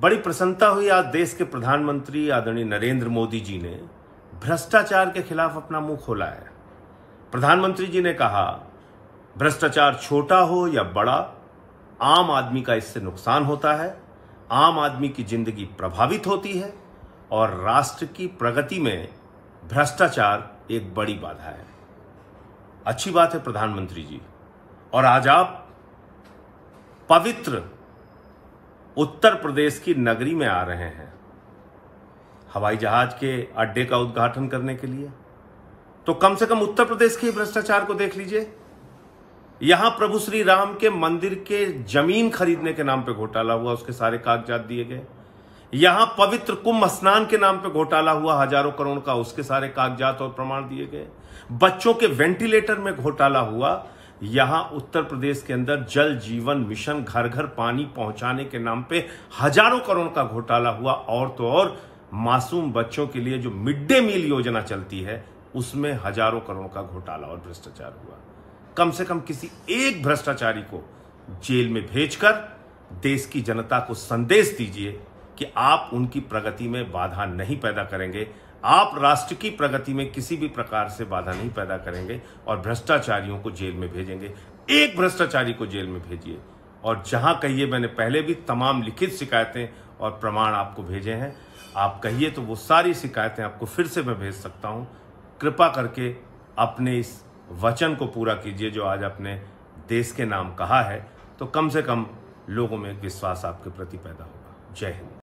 बड़ी प्रसन्नता हुई आज देश के प्रधानमंत्री आदरणीय नरेंद्र मोदी जी ने भ्रष्टाचार के खिलाफ अपना मुंह खोला है प्रधानमंत्री जी ने कहा भ्रष्टाचार छोटा हो या बड़ा आम आदमी का इससे नुकसान होता है आम आदमी की जिंदगी प्रभावित होती है और राष्ट्र की प्रगति में भ्रष्टाचार एक बड़ी बाधा है अच्छी बात है प्रधानमंत्री जी और आज आप पवित्र उत्तर प्रदेश की नगरी में आ रहे हैं हवाई जहाज के अड्डे का उद्घाटन करने के लिए तो कम से कम उत्तर प्रदेश के भ्रष्टाचार को देख लीजिए यहां प्रभु श्री राम के मंदिर के जमीन खरीदने के नाम पे घोटाला हुआ उसके सारे कागजात दिए गए यहां पवित्र कुंभ स्नान के नाम पे घोटाला हुआ हजारों करोड़ का उसके सारे कागजात और प्रमाण दिए गए बच्चों के वेंटिलेटर में घोटाला हुआ यहाँ उत्तर प्रदेश के अंदर जल जीवन मिशन घर घर पानी पहुंचाने के नाम पे हजारों करोड़ का घोटाला हुआ और तो और मासूम बच्चों के लिए जो मिड डे मील योजना चलती है उसमें हजारों करोड़ का घोटाला और भ्रष्टाचार हुआ कम से कम किसी एक भ्रष्टाचारी को जेल में भेजकर देश की जनता को संदेश दीजिए कि आप उनकी प्रगति में बाधा नहीं पैदा करेंगे आप राष्ट्र की प्रगति में किसी भी प्रकार से बाधा नहीं पैदा करेंगे और भ्रष्टाचारियों को जेल में भेजेंगे एक भ्रष्टाचारी को जेल में भेजिए और जहां कहिए मैंने पहले भी तमाम लिखित शिकायतें और प्रमाण आपको भेजे हैं आप कहिए तो वो सारी शिकायतें आपको फिर से मैं भेज सकता हूँ कृपा करके अपने इस वचन को पूरा कीजिए जो आज आपने देश के नाम कहा है तो कम से कम लोगों में विश्वास आपके प्रति पैदा होगा जय हिंद